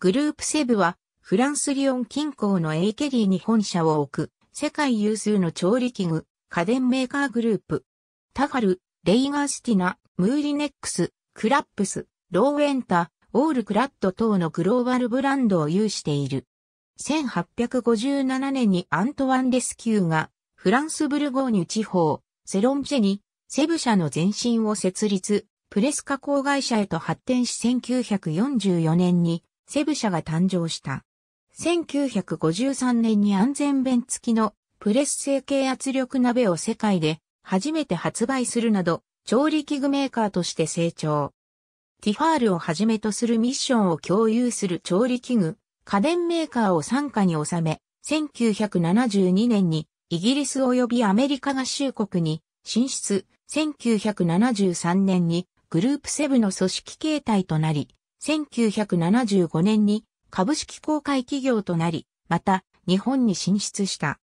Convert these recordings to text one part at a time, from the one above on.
グループセブは、フランスリオン近郊のエイケリーに本社を置く、世界有数の調理器具、家電メーカーグループ。タファル、レイガースティナ、ムーリネックス、クラップス、ローエンタ、オールクラッド等のグローバルブランドを有している。1857年にアントワン・レスキューが、フランスブルゴーニュ地方、セロンジェに、セブ社の前身を設立、プレス加工会社へと発展し1944年に、セブ社が誕生した。1953年に安全弁付きのプレス成形圧力鍋を世界で初めて発売するなど、調理器具メーカーとして成長。ティファールをはじめとするミッションを共有する調理器具、家電メーカーを傘下に収め、1972年にイギリス及びアメリカ合衆国に進出、1973年にグループセブの組織形態となり、1975年に株式公開企業となり、また日本に進出した。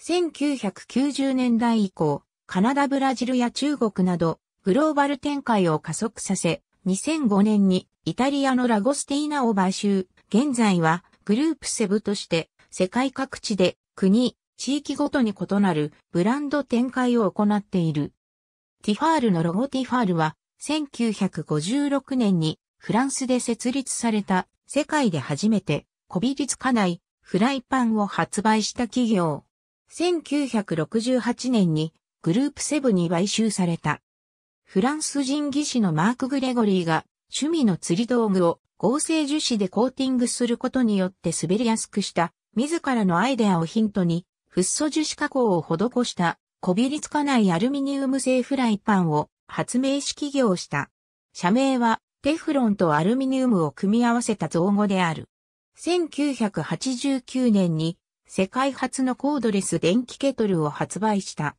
1990年代以降、カナダブラジルや中国などグローバル展開を加速させ、2005年にイタリアのラゴスティーナを買収、現在はグループセブとして世界各地で国、地域ごとに異なるブランド展開を行っている。ティファールのロゴティファールは1956年にフランスで設立された世界で初めてこびりつかないフライパンを発売した企業。1968年にグループセブに買収された。フランス人技師のマーク・グレゴリーが趣味の釣り道具を合成樹脂でコーティングすることによって滑りやすくした自らのアイデアをヒントにフッ素樹脂加工を施したこびりつかないアルミニウム製フライパンを発明し起業した。社名はテフロンとアルミニウムを組み合わせた造語である。1989年に世界初のコードレス電気ケトルを発売した。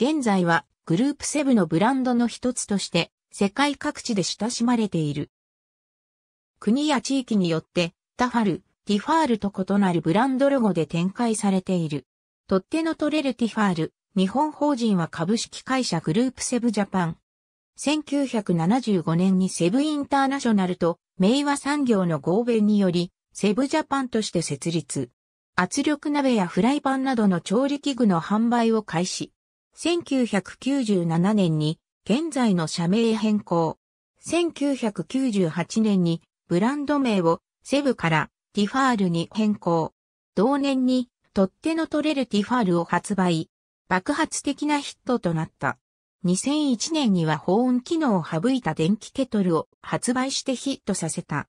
現在はグループセブのブランドの一つとして世界各地で親しまれている。国や地域によってタファル、ティファールと異なるブランドロゴで展開されている。取っ手の取れるティファール、日本法人は株式会社グループセブジャパン、1975年にセブインターナショナルと明和産業の合弁により、セブジャパンとして設立。圧力鍋やフライパンなどの調理器具の販売を開始。1997年に現在の社名変更。1998年にブランド名をセブからティファールに変更。同年に取っ手の取れるティファールを発売。爆発的なヒットとなった。2001年には保温機能を省いた電気ケトルを発売してヒットさせた。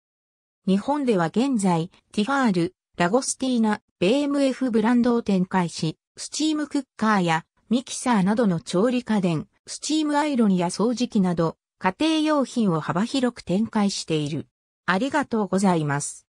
日本では現在、ティファール、ラゴスティーナ、BMF ブランドを展開し、スチームクッカーやミキサーなどの調理家電、スチームアイロンや掃除機など、家庭用品を幅広く展開している。ありがとうございます。